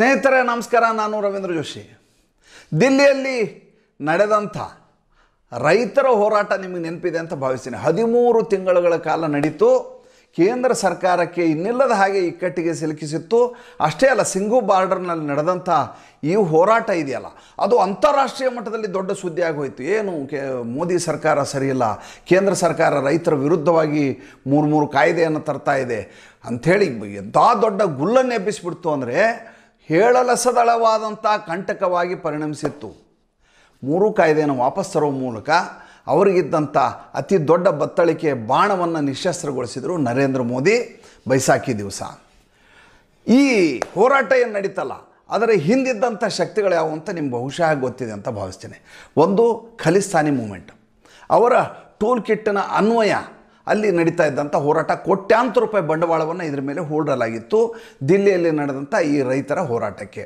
ಸ್ನೇಹಿತರೆ ನಮಸ್ಕಾರ ನಾನು ರವೀಂದ್ರ ಜೋಶಿ ದಿಲ್ಲಿಯಲ್ಲಿ ನಡೆದಂಥ ರೈತರ ಹೋರಾಟ ನಿಮಗೆ ನೆನಪಿದೆ ಅಂತ ಭಾವಿಸ್ತೀನಿ ಹದಿಮೂರು ತಿಂಗಳುಗಳ ಕಾಲ ನಡೀತು ಕೇಂದ್ರ ಸರ್ಕಾರಕ್ಕೆ ಇನ್ನಿಲ್ಲದ ಹಾಗೆ ಇಕ್ಕಟ್ಟಿಗೆ ಸಿಲುಕಿಸಿತ್ತು ಅಷ್ಟೇ ಅಲ್ಲ ಸಿಂಗು ಬಾರ್ಡರ್ನಲ್ಲಿ ನಡೆದಂಥ ಈ ಹೋರಾಟ ಇದೆಯಲ್ಲ ಅದು ಅಂತಾರಾಷ್ಟ್ರೀಯ ಮಟ್ಟದಲ್ಲಿ ದೊಡ್ಡ ಸುದ್ದಿ ಆಗೋಯಿತು ಏನು ಕೇ ಮೋದಿ ಸರ್ಕಾರ ಸರಿಯಿಲ್ಲ ಕೇಂದ್ರ ಸರ್ಕಾರ ರೈತರ ವಿರುದ್ಧವಾಗಿ ಮೂರು ಮೂರು ಕಾಯ್ದೆಯನ್ನು ತರ್ತಾ ಇದೆ ಅಂಥೇಳಿ ಎಂಥ ದೊಡ್ಡ ಗುಲ್ಲನ್ನು ಎಬ್ಬಿಸಿಬಿಡ್ತು ಅಂದರೆ ಹೇಳಲಸದಳವಾದಂಥ ಕಂಟಕವಾಗಿ ಪರಿಣಮಿಸಿತ್ತು ಮೂರು ಕಾಯ್ದೆಯನ್ನು ವಾಪಸ್ ತರುವ ಮೂಲಕ ಅವರಿಗಿದ್ದಂಥ ಅತಿ ದೊಡ್ಡ ಬತ್ತಳಿಕೆ ಬಾಣವನ್ನು ನಿಶಸ್ತ್ರಗೊಳಿಸಿದರು ನರೇಂದ್ರ ಮೋದಿ ಬೈಸಾಖಿ ದಿವಸ ಈ ಹೋರಾಟ ಏನು ನಡೀತಲ್ಲ ಅದರ ಹಿಂದಿದ್ದಂಥ ಶಕ್ತಿಗಳು ಯಾವುವು ಅಂತ ನಿಮ್ಗೆ ಬಹುಶಃ ಗೊತ್ತಿದೆ ಅಂತ ಭಾವಿಸ್ತೇನೆ ಒಂದು ಖಲಿಸ್ತಾನಿ ಮೂಮೆಂಟ್ ಅವರ ಟೂಲ್ ಕಿಟ್ಟಿನ ಅನ್ವಯ ಅಲ್ಲಿ ನಡೀತಾ ಇದ್ದಂಥ ಹೋರಾಟ ಕೋಟ್ಯಾಂತರ ರೂಪಾಯಿ ಬಂಡವಾಳವನ್ನು ಇದರ ಮೇಲೆ ಹೂಡಲಾಗಿತ್ತು ದಿಲ್ಲಿಯಲ್ಲಿ ನಡೆದಂಥ ಈ ರೈತರ ಹೋರಾಟಕ್ಕೆ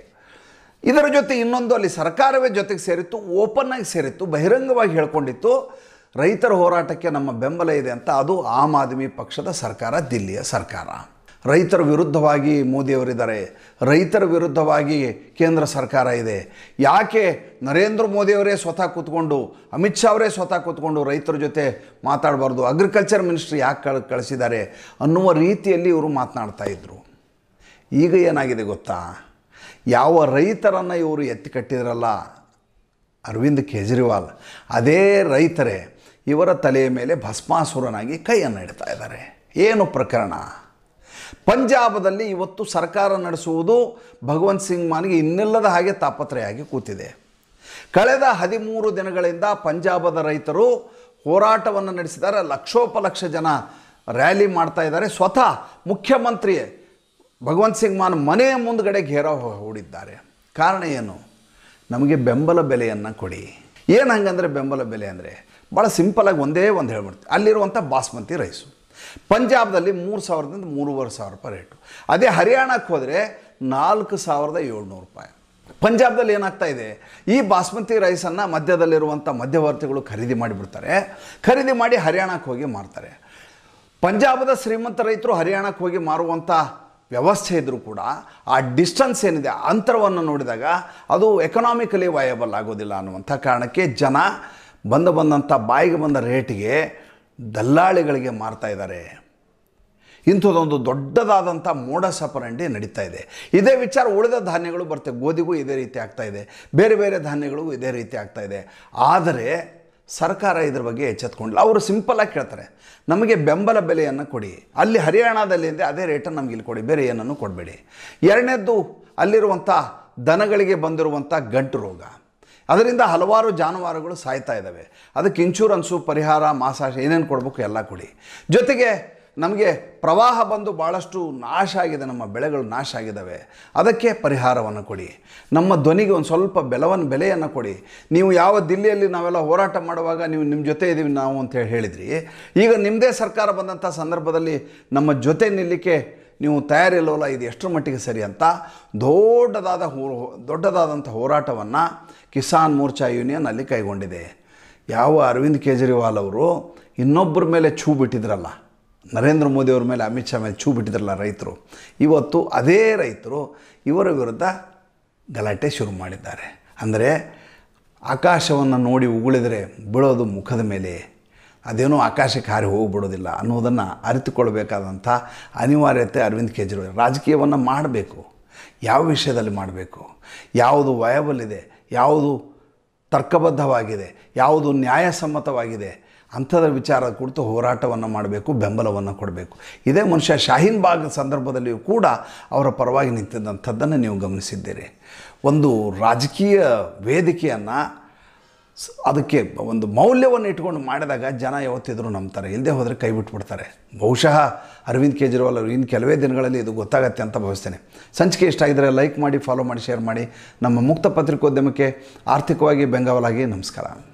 ಇದರ ಜೊತೆ ಇನ್ನೊಂದು ಅಲ್ಲಿ ಸರ್ಕಾರವೇ ಜೊತೆಗೆ ಸೇರಿತ್ತು ಓಪನ್ ಆಗಿ ಸೇರಿತ್ತು ಬಹಿರಂಗವಾಗಿ ಹೇಳ್ಕೊಂಡಿತ್ತು ರೈತರ ಹೋರಾಟಕ್ಕೆ ನಮ್ಮ ಬೆಂಬಲ ಇದೆ ಅಂತ ಅದು ಆಮ್ ಆದ್ಮಿ ಪಕ್ಷದ ಸರ್ಕಾರ ದಿಲ್ಲಿಯ ಸರ್ಕಾರ ರೈತರ ವಿರುದ್ಧವಾಗಿ ಮೋದಿಯವರಿದ್ದಾರೆ ರೈತರ ವಿರುದ್ಧವಾಗಿ ಕೇಂದ್ರ ಸರ್ಕಾರ ಇದೆ ಯಾಕೆ ನರೇಂದ್ರ ಮೋದಿಯವರೇ ಸ್ವತಃ ಕೂತ್ಕೊಂಡು ಅಮಿತ್ ಶಾ ಅವರೇ ಸ್ವತಃ ಕೂತ್ಕೊಂಡು ರೈತರ ಜೊತೆ ಮಾತಾಡಬಾರ್ದು ಅಗ್ರಿಕಲ್ಚರ್ ಮಿನಿಸ್ಟ್ರಿ ಯಾಕೆ ಕಳಿಸಿದ್ದಾರೆ ಅನ್ನುವ ರೀತಿಯಲ್ಲಿ ಇವರು ಮಾತನಾಡ್ತಾ ಇದ್ದರು ಈಗ ಏನಾಗಿದೆ ಗೊತ್ತಾ ಯಾವ ರೈತರನ್ನು ಇವರು ಎತ್ತಿ ಕಟ್ಟಿದ್ರಲ್ಲ ಅರವಿಂದ್ ಕೇಜ್ರಿವಾಲ್ ಅದೇ ರೈತರೇ ಇವರ ತಲೆಯ ಮೇಲೆ ಭಸ್ಮಾಸುರನಾಗಿ ಕೈಯನ್ನು ಇಡ್ತಾ ಇದ್ದಾರೆ ಏನು ಪ್ರಕರಣ ಪಂಜಾಬದಲ್ಲಿ ಇವತ್ತು ಸರ್ಕಾರ ನಡೆಸುವುದು ಭಗವಂತ್ ಸಿಂಗ್ ಮಾನ್ಗೆ ಇನ್ನಿಲ್ಲದ ಹಾಗೆ ತಾಪತ್ರೆಯಾಗಿ ಕೂತಿದೆ ಕಳೆದ ಹದಿಮೂರು ದಿನಗಳಿಂದ ಪಂಜಾಬದ ರೈತರು ಹೋರಾಟವನ್ನು ನಡೆಸಿದ್ದಾರೆ ಲಕ್ಷೋಪಲಕ್ಷ ಜನ ರ್ಯಾಲಿ ಮಾಡ್ತಾ ಇದ್ದಾರೆ ಸ್ವತಃ ಮುಖ್ಯಮಂತ್ರಿ ಭಗವಂತ್ ಸಿಂಗ್ ಮಾನ್ ಮನೆಯ ಮುಂದ್ಗಡೆ ಘೇರ ಹೂಡಿದ್ದಾರೆ ಕಾರಣ ಏನು ನಮಗೆ ಬೆಂಬಲ ಬೆಲೆಯನ್ನು ಕೊಡಿ ಏನು ಹಂಗಂದರೆ ಬೆಂಬಲ ಬೆಲೆ ಅಂದರೆ ಭಾಳ ಸಿಂಪಲಾಗಿ ಒಂದೇ ಒಂದು ಹೇಳ್ಬಿಡ್ತೀವಿ ಅಲ್ಲಿರುವಂಥ ಬಾಸ್ಮತಿ ರೈಸು ಪಂಜಾಬ್ದಲ್ಲಿ ಮೂರು ಸಾವಿರದಿಂದ ಮೂರುವರೆ ಸಾವಿರ ರೂಪಾಯಿ ರೇಟು ಅದೇ ಹರಿಯಾಣಕ್ಕೆ ಹೋದರೆ ನಾಲ್ಕು ಸಾವಿರದ ಏಳ್ನೂರು ರೂಪಾಯಿ ಪಂಜಾಬ್ದಲ್ಲಿ ಏನಾಗ್ತಾ ಇದೆ ಈ ಬಾಸ್ಮತಿ ರೈಸನ್ನು ಮಧ್ಯದಲ್ಲಿರುವಂಥ ಮಧ್ಯವರ್ತಿಗಳು ಖರೀದಿ ಮಾಡಿಬಿಡ್ತಾರೆ ಖರೀದಿ ಮಾಡಿ ಹರಿಯಾಣಕ್ಕೆ ಹೋಗಿ ಮಾರ್ತಾರೆ ಪಂಜಾಬದ ಶ್ರೀಮಂತ ರೈತರು ಹರಿಯಾಣಕ್ಕೆ ಹೋಗಿ ಮಾರುವಂಥ ವ್ಯವಸ್ಥೆ ಇದ್ದರೂ ಕೂಡ ಆ ಡಿಸ್ಟೆನ್ಸ್ ಏನಿದೆ ಅಂತರವನ್ನು ನೋಡಿದಾಗ ಅದು ಎಕನಾಮಿಕಲಿ ವಯಬಲ್ ಆಗೋದಿಲ್ಲ ಅನ್ನುವಂಥ ಕಾರಣಕ್ಕೆ ಜನ ಬಂದು ಬಂದಂಥ ಬಾಯಿಗೆ ಬಂದ ರೇಟಿಗೆ ದಲ್ಲಾಳಿಗಳಿಗೆ ಮಾರ್ತಾ ಇದ್ದಾರೆ ಇಂಥದ್ದೊಂದು ದೊಡ್ಡದಾದಂಥ ಮೋಡ ಸಪರಂಡಿ ನಡೀತಾ ಇದೆ ಇದೇ ವಿಚಾರ ಉಳಿದ ಧಾನ್ಯಗಳು ಬರ್ತವೆ ಗೋಧಿಗೂ ಇದೇ ರೀತಿ ಆಗ್ತಾ ಇದೆ ಬೇರೆ ಬೇರೆ ಧಾನ್ಯಗಳಿಗೂ ಇದೇ ರೀತಿ ಆಗ್ತಾ ಇದೆ ಆದರೆ ಸರ್ಕಾರ ಇದ್ರ ಬಗ್ಗೆ ಎಚ್ಚೆತ್ಕೊಂಡಿಲ್ಲ ಅವರು ಸಿಂಪಲಾಗಿ ಕೇಳ್ತಾರೆ ನಮಗೆ ಬೆಂಬಲ ಬೆಲೆಯನ್ನು ಕೊಡಿ ಅಲ್ಲಿ ಹರಿಯಾಣದಲ್ಲಿ ಇದೆ ಅದೇ ರೇಟನ್ನು ನಮಗೆ ಇಲ್ಲಿ ಕೊಡಿ ಬೇರೆ ಏನನ್ನು ಕೊಡಬೇಡಿ ಎರಡನೇದ್ದು ಅಲ್ಲಿರುವಂಥ ದನಗಳಿಗೆ ಬಂದಿರುವಂಥ ಗಂಟು ರೋಗ ಅದರಿಂದ ಹಲವಾರು ಜಾನುವಾರುಗಳು ಸಾಯ್ತಾ ಇದ್ದಾವೆ ಅದಕ್ಕೆ ಇನ್ಶೂರೆನ್ಸು ಪರಿಹಾರ ಮಾಸಾಶ ಏನೇನು ಕೊಡಬೇಕು ಎಲ್ಲ ಕೊಡಿ ಜೊತೆಗೆ ನಮಗೆ ಪ್ರವಾಹ ಬಂದು ಭಾಳಷ್ಟು ನಾಶ ಆಗಿದೆ ನಮ್ಮ ಬೆಳೆಗಳು ನಾಶ ಆಗಿದ್ದಾವೆ ಅದಕ್ಕೆ ಪರಿಹಾರವನ್ನು ಕೊಡಿ ನಮ್ಮ ಧ್ವನಿಗೆ ಒಂದು ಸ್ವಲ್ಪ ಬೆಲವನ್ನು ಬೆಲೆಯನ್ನು ಕೊಡಿ ನೀವು ಯಾವ ದಿಲ್ಲಿಯಲ್ಲಿ ನಾವೆಲ್ಲ ಹೋರಾಟ ಮಾಡುವಾಗ ನೀವು ನಿಮ್ಮ ಜೊತೆ ಇದ್ದೀವಿ ನಾವು ಅಂತೇಳಿ ಹೇಳಿದ್ರಿ ಈಗ ನಿಮ್ಮದೇ ಸರ್ಕಾರ ಬಂದಂಥ ಸಂದರ್ಭದಲ್ಲಿ ನಮ್ಮ ಜೊತೆ ನಿಲ್ಲಿಕೆ ನೀವು ತಯಾರಿಲ್ಲವಲ್ಲ ಇದು ಎಷ್ಟರ ಮಟ್ಟಿಗೆ ಸರಿ ಅಂತ ದೊಡ್ಡದಾದ ಹೋ ದೊಡ್ಡದಾದಂಥ ಹೋರಾಟವನ್ನು ಕಿಸಾನ್ ಮೋರ್ಚಾ ಯೂನಿಯನ್ ಅಲ್ಲಿ ಕೈಗೊಂಡಿದೆ ಯಾವ ಅರವಿಂದ್ ಕೇಜ್ರಿವಾಲ್ ಅವರು ಇನ್ನೊಬ್ಬರ ಮೇಲೆ ಛೂ ಬಿಟ್ಟಿದ್ರಲ್ಲ ನರೇಂದ್ರ ಮೋದಿಯವ್ರ ಮೇಲೆ ಅಮಿತ್ ಶಾ ಮೇಲೆ ಛೂ ಬಿಟ್ಟಿದ್ರಲ್ಲ ರೈತರು ಇವತ್ತು ಅದೇ ರೈತರು ಇವರ ವಿರುದ್ಧ ಗಲಾಟೆ ಶುರು ಮಾಡಿದ್ದಾರೆ ಅಂದರೆ ಆಕಾಶವನ್ನು ನೋಡಿ ಉಗುಳಿದರೆ ಬಿಡೋದು ಮುಖದ ಮೇಲೆ ಅದೇನೋ ಆಕಾಶಕ್ಕೆ ಹಾರಿ ಹೋಗ್ಬಿಡೋದಿಲ್ಲ ಅನ್ನೋದನ್ನು ಅರಿತುಕೊಳ್ಬೇಕಾದಂಥ ಅನಿವಾರ್ಯತೆ ಅರವಿಂದ್ ಕೇಜ್ರಿವಾಲ್ ರಾಜಕೀಯವನ್ನು ಮಾಡಬೇಕು ಯಾವ ವಿಷಯದಲ್ಲಿ ಮಾಡಬೇಕು ಯಾವುದು ವಯಬಲ್ ಇದೆ ಯಾವುದು ತರ್ಕಬದ್ಧವಾಗಿದೆ ಯಾವುದು ನ್ಯಾಯಸಮ್ಮತವಾಗಿದೆ ಅಂಥದ್ರ ವಿಚಾರದ ಕುರಿತು ಹೋರಾಟವನ್ನು ಮಾಡಬೇಕು ಬೆಂಬಲವನ್ನು ಕೊಡಬೇಕು ಇದೇ ಮನುಷ್ಯ ಶಾಹೀನ್ ಬಾಗ್ ಸಂದರ್ಭದಲ್ಲಿಯೂ ಕೂಡ ಅವರ ಪರವಾಗಿ ನಿಂತಿದ್ದಂಥದ್ದನ್ನು ನೀವು ಗಮನಿಸಿದ್ದೀರಿ ಒಂದು ರಾಜಕೀಯ ವೇದಿಕೆಯನ್ನು ಅದಕ್ಕೆ ಒಂದು ಮೌಲ್ಯವನ್ನು ಇಟ್ಕೊಂಡು ಮಾಡಿದಾಗ ಜನ ಯಾವತ್ತಿದ್ರು ನಂಬ್ತಾರೆ ಇಲ್ಲದೆ ಹೋದರೆ ಕೈ ಬಿಟ್ಬಿಡ್ತಾರೆ ಬಹುಶಃ ಅರವಿಂದ್ ಕೇಜ್ರಿವಾಲ್ ಅವರು ಇನ್ನು ಕೆಲವೇ ದಿನಗಳಲ್ಲಿ ಇದು ಗೊತ್ತಾಗತ್ತೆ ಅಂತ ಭಾವಿಸ್ತೇನೆ ಸಂಚಿಕೆ ಇಷ್ಟಾಗಿದ್ದರೆ ಲೈಕ್ ಮಾಡಿ ಫಾಲೋ ಮಾಡಿ ಶೇರ್ ಮಾಡಿ ನಮ್ಮ ಮುಕ್ತ ಪತ್ರಿಕೋದ್ಯಮಕ್ಕೆ ಆರ್ಥಿಕವಾಗಿ ಬೆಂಗಾವಲಾಗಿ ನಮಸ್ಕಾರ